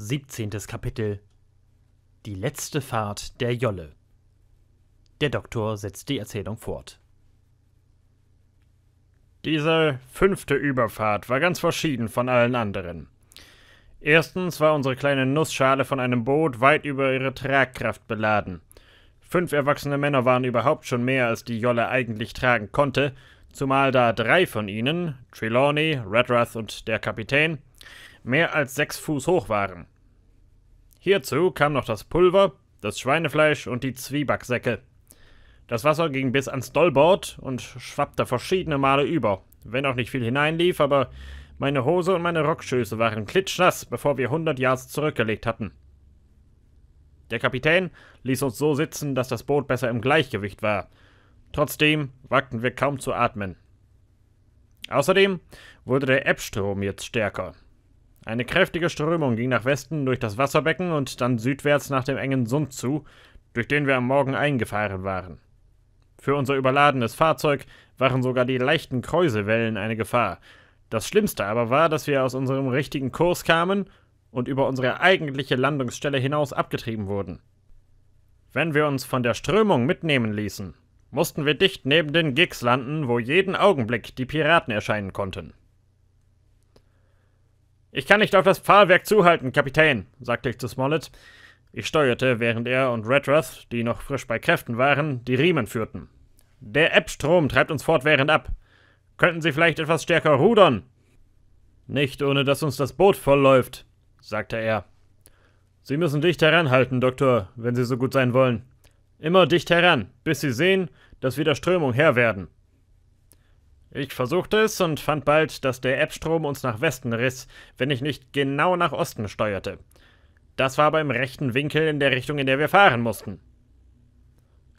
17. Kapitel Die letzte Fahrt der Jolle Der Doktor setzt die Erzählung fort. Diese fünfte Überfahrt war ganz verschieden von allen anderen. Erstens war unsere kleine Nussschale von einem Boot weit über ihre Tragkraft beladen. Fünf erwachsene Männer waren überhaupt schon mehr, als die Jolle eigentlich tragen konnte, zumal da drei von ihnen, Trelawney, Redrath und der Kapitän, mehr als sechs Fuß hoch waren. Hierzu kam noch das Pulver, das Schweinefleisch und die Zwiebacksäcke. Das Wasser ging bis ans Dollbord und schwappte verschiedene Male über. Wenn auch nicht viel hineinlief, aber meine Hose und meine Rockschöße waren klitschnass, bevor wir 100 Yards zurückgelegt hatten. Der Kapitän ließ uns so sitzen, dass das Boot besser im Gleichgewicht war. Trotzdem wagten wir kaum zu atmen. Außerdem wurde der Ebbstrom jetzt stärker. Eine kräftige Strömung ging nach Westen durch das Wasserbecken und dann südwärts nach dem engen Sund zu, durch den wir am Morgen eingefahren waren. Für unser überladenes Fahrzeug waren sogar die leichten Kräusewellen eine Gefahr. Das Schlimmste aber war, dass wir aus unserem richtigen Kurs kamen und über unsere eigentliche Landungsstelle hinaus abgetrieben wurden. Wenn wir uns von der Strömung mitnehmen ließen, mussten wir dicht neben den Gigs landen, wo jeden Augenblick die Piraten erscheinen konnten. Ich kann nicht auf das Pfahlwerk zuhalten, Kapitän, sagte ich zu Smollett. Ich steuerte, während er und Redruth, die noch frisch bei Kräften waren, die Riemen führten. Der Ebbstrom treibt uns fortwährend ab. Könnten Sie vielleicht etwas stärker rudern? Nicht ohne, dass uns das Boot vollläuft, sagte er. Sie müssen dicht heranhalten, Doktor, wenn Sie so gut sein wollen. Immer dicht heran, bis Sie sehen, dass der Strömung Herr werden. Ich versuchte es und fand bald, dass der Ebbstrom uns nach Westen riss, wenn ich nicht genau nach Osten steuerte. Das war aber im rechten Winkel in der Richtung, in der wir fahren mussten.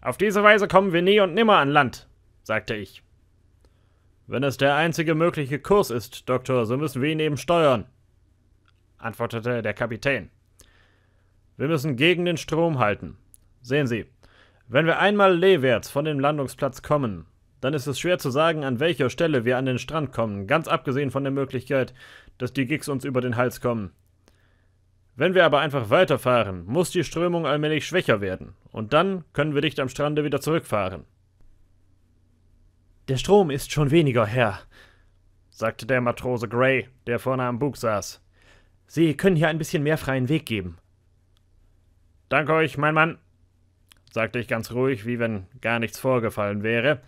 Auf diese Weise kommen wir nie und nimmer an Land, sagte ich. Wenn es der einzige mögliche Kurs ist, Doktor, so müssen wir ihn eben steuern, antwortete der Kapitän. Wir müssen gegen den Strom halten. Sehen Sie, wenn wir einmal leewärts von dem Landungsplatz kommen, dann ist es schwer zu sagen, an welcher Stelle wir an den Strand kommen, ganz abgesehen von der Möglichkeit, dass die Gigs uns über den Hals kommen. Wenn wir aber einfach weiterfahren, muss die Strömung allmählich schwächer werden, und dann können wir dicht am Strande wieder zurückfahren. Der Strom ist schon weniger, Herr, sagte der Matrose Gray, der vorne am Bug saß. Sie können hier ein bisschen mehr freien Weg geben. Danke euch, mein Mann, sagte ich ganz ruhig, wie wenn gar nichts vorgefallen wäre,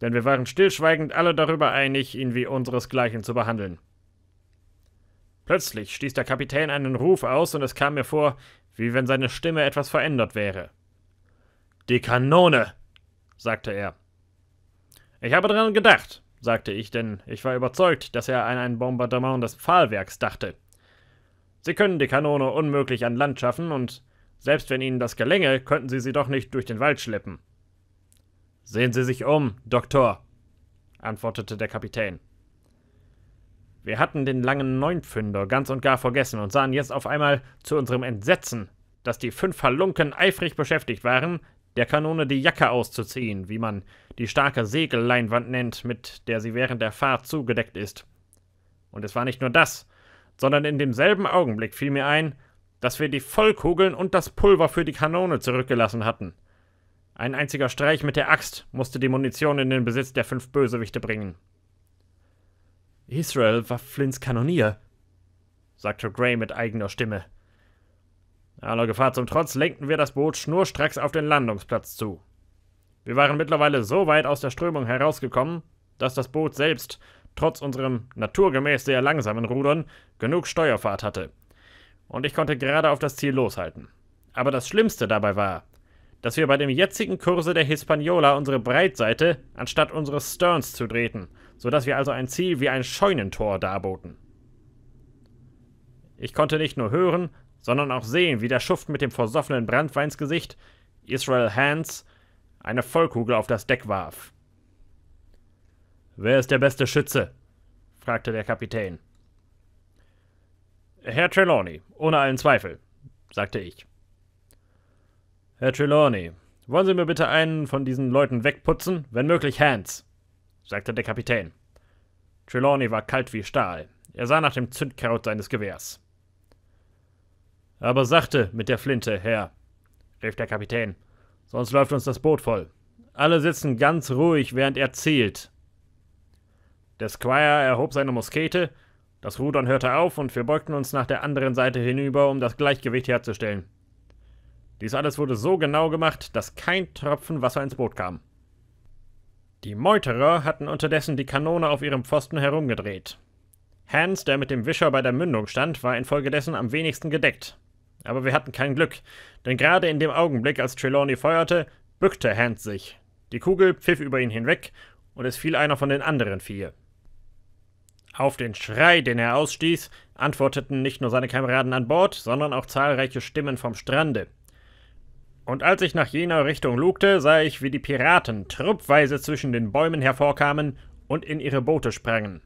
denn wir waren stillschweigend alle darüber einig, ihn wie unseresgleichen zu behandeln. Plötzlich stieß der Kapitän einen Ruf aus, und es kam mir vor, wie wenn seine Stimme etwas verändert wäre. Die Kanone, sagte er. Ich habe daran gedacht, sagte ich, denn ich war überzeugt, dass er an ein Bombardement des Pfahlwerks dachte. Sie können die Kanone unmöglich an Land schaffen, und selbst wenn ihnen das gelänge, könnten sie sie doch nicht durch den Wald schleppen. Sehen Sie sich um, Doktor, antwortete der Kapitän. Wir hatten den langen Neunpfünder ganz und gar vergessen und sahen jetzt auf einmal zu unserem Entsetzen, dass die fünf Halunken eifrig beschäftigt waren, der Kanone die Jacke auszuziehen, wie man die starke Segelleinwand nennt, mit der sie während der Fahrt zugedeckt ist. Und es war nicht nur das, sondern in demselben Augenblick fiel mir ein, dass wir die Vollkugeln und das Pulver für die Kanone zurückgelassen hatten. Ein einziger Streich mit der Axt musste die Munition in den Besitz der fünf Bösewichte bringen. Israel war Flints Kanonier, sagte Gray mit eigener Stimme. Aller Gefahr zum Trotz lenkten wir das Boot schnurstracks auf den Landungsplatz zu. Wir waren mittlerweile so weit aus der Strömung herausgekommen, dass das Boot selbst, trotz unserem naturgemäß sehr langsamen Rudern, genug Steuerfahrt hatte. Und ich konnte gerade auf das Ziel loshalten. Aber das Schlimmste dabei war, dass wir bei dem jetzigen Kurse der Hispaniola unsere Breitseite anstatt unseres Sterns zu drehten, sodass wir also ein Ziel wie ein Scheunentor darboten. Ich konnte nicht nur hören, sondern auch sehen, wie der Schuft mit dem versoffenen Brandweinsgesicht, Israel Hands, eine Vollkugel auf das Deck warf. Wer ist der beste Schütze? fragte der Kapitän. Herr Trelawney, ohne allen Zweifel, sagte ich. Herr Trelawney, wollen Sie mir bitte einen von diesen Leuten wegputzen, wenn möglich Hans, sagte der Kapitän. Trelawney war kalt wie Stahl. Er sah nach dem Zündkraut seines Gewehrs. Aber sachte mit der Flinte, Herr, rief der Kapitän, sonst läuft uns das Boot voll. Alle sitzen ganz ruhig, während er zielt. Der Squire erhob seine Muskete, das Rudern hörte auf und wir beugten uns nach der anderen Seite hinüber, um das Gleichgewicht herzustellen. Dies alles wurde so genau gemacht, dass kein Tropfen Wasser ins Boot kam. Die Meuterer hatten unterdessen die Kanone auf ihrem Pfosten herumgedreht. Hans, der mit dem Wischer bei der Mündung stand, war infolgedessen am wenigsten gedeckt. Aber wir hatten kein Glück, denn gerade in dem Augenblick, als Trelawney feuerte, bückte Hans sich. Die Kugel pfiff über ihn hinweg und es fiel einer von den anderen vier. Auf den Schrei, den er ausstieß, antworteten nicht nur seine Kameraden an Bord, sondern auch zahlreiche Stimmen vom Strande. Und als ich nach jener Richtung lugte, sah ich, wie die Piraten truppweise zwischen den Bäumen hervorkamen und in ihre Boote sprangen.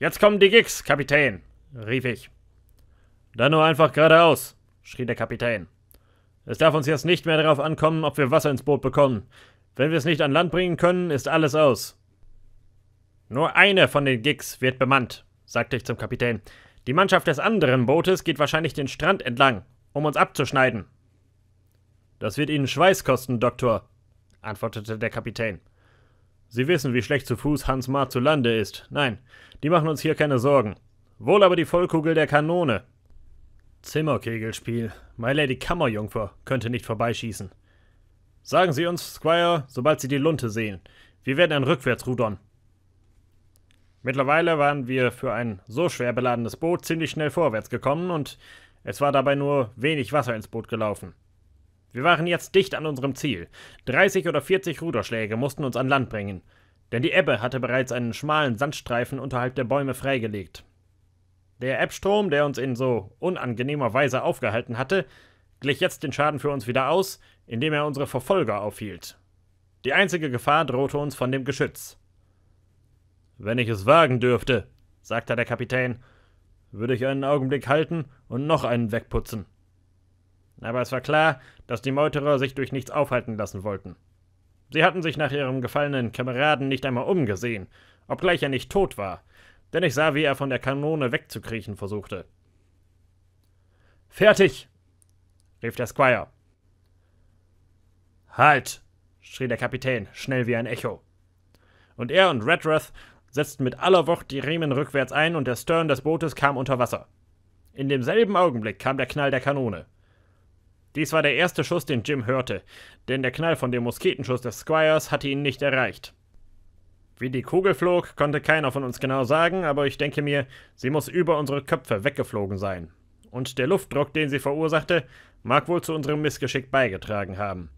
Jetzt kommen die Gigs, Kapitän, rief ich. Dann nur einfach geradeaus, schrie der Kapitän. Es darf uns jetzt nicht mehr darauf ankommen, ob wir Wasser ins Boot bekommen. Wenn wir es nicht an Land bringen können, ist alles aus. Nur eine von den Gigs wird bemannt, sagte ich zum Kapitän. Die Mannschaft des anderen Bootes geht wahrscheinlich den Strand entlang, um uns abzuschneiden. Das wird Ihnen Schweiß kosten, Doktor, antwortete der Kapitän. Sie wissen, wie schlecht zu Fuß Hans Mar zu Lande ist. Nein, die machen uns hier keine Sorgen. Wohl aber die Vollkugel der Kanone. Zimmerkegelspiel. My Lady Kammerjungfer könnte nicht vorbeischießen. Sagen Sie uns, Squire, sobald Sie die Lunte sehen. Wir werden ein rückwärts rudern. Mittlerweile waren wir für ein so schwer beladenes Boot ziemlich schnell vorwärts gekommen und es war dabei nur wenig Wasser ins Boot gelaufen. Wir waren jetzt dicht an unserem Ziel. 30 oder 40 Ruderschläge mussten uns an Land bringen, denn die Ebbe hatte bereits einen schmalen Sandstreifen unterhalb der Bäume freigelegt. Der Ebbstrom, der uns in so unangenehmer Weise aufgehalten hatte, glich jetzt den Schaden für uns wieder aus, indem er unsere Verfolger aufhielt. Die einzige Gefahr drohte uns von dem Geschütz. Wenn ich es wagen dürfte, sagte der Kapitän, würde ich einen Augenblick halten und noch einen wegputzen aber es war klar, dass die Meuterer sich durch nichts aufhalten lassen wollten. Sie hatten sich nach ihrem gefallenen Kameraden nicht einmal umgesehen, obgleich er nicht tot war, denn ich sah, wie er von der Kanone wegzukriechen versuchte. Fertig! rief der Squire. Halt! schrie der Kapitän, schnell wie ein Echo. Und er und Redruth setzten mit aller Wucht die Riemen rückwärts ein und der Stern des Bootes kam unter Wasser. In demselben Augenblick kam der Knall der Kanone. Dies war der erste Schuss, den Jim hörte, denn der Knall von dem Musketenschuss des Squires hatte ihn nicht erreicht. Wie die Kugel flog, konnte keiner von uns genau sagen, aber ich denke mir, sie muss über unsere Köpfe weggeflogen sein. Und der Luftdruck, den sie verursachte, mag wohl zu unserem Missgeschick beigetragen haben.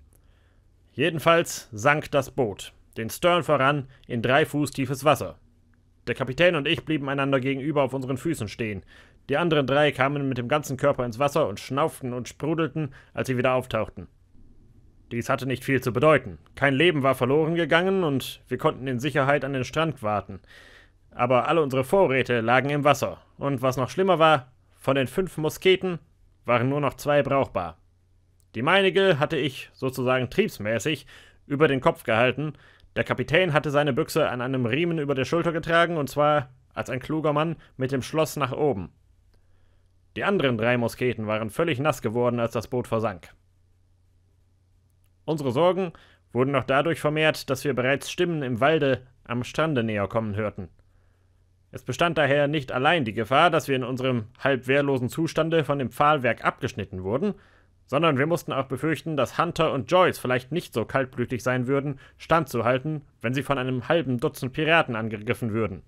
Jedenfalls sank das Boot, den Stern voran, in drei Fuß tiefes Wasser. Der Kapitän und ich blieben einander gegenüber auf unseren Füßen stehen. Die anderen drei kamen mit dem ganzen Körper ins Wasser und schnauften und sprudelten, als sie wieder auftauchten. Dies hatte nicht viel zu bedeuten. Kein Leben war verloren gegangen und wir konnten in Sicherheit an den Strand warten. Aber alle unsere Vorräte lagen im Wasser. Und was noch schlimmer war, von den fünf Musketen waren nur noch zwei brauchbar. Die meinige hatte ich, sozusagen triebsmäßig, über den Kopf gehalten der Kapitän hatte seine Büchse an einem Riemen über der Schulter getragen, und zwar, als ein kluger Mann, mit dem Schloss nach oben. Die anderen drei Musketen waren völlig nass geworden, als das Boot versank. Unsere Sorgen wurden noch dadurch vermehrt, dass wir bereits Stimmen im Walde am Strande näher kommen hörten. Es bestand daher nicht allein die Gefahr, dass wir in unserem halb wehrlosen Zustande von dem Pfahlwerk abgeschnitten wurden, sondern wir mussten auch befürchten, dass Hunter und Joyce vielleicht nicht so kaltblütig sein würden, standzuhalten, wenn sie von einem halben Dutzend Piraten angegriffen würden.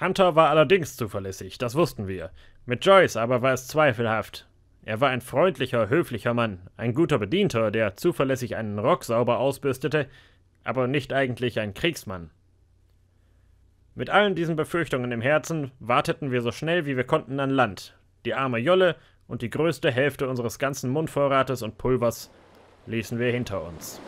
Hunter war allerdings zuverlässig, das wussten wir. Mit Joyce aber war es zweifelhaft. Er war ein freundlicher, höflicher Mann, ein guter Bedienter, der zuverlässig einen Rock sauber ausbürstete, aber nicht eigentlich ein Kriegsmann. Mit allen diesen Befürchtungen im Herzen warteten wir so schnell wie wir konnten an Land. Die arme Jolle und die größte Hälfte unseres ganzen Mundvorrates und Pulvers ließen wir hinter uns.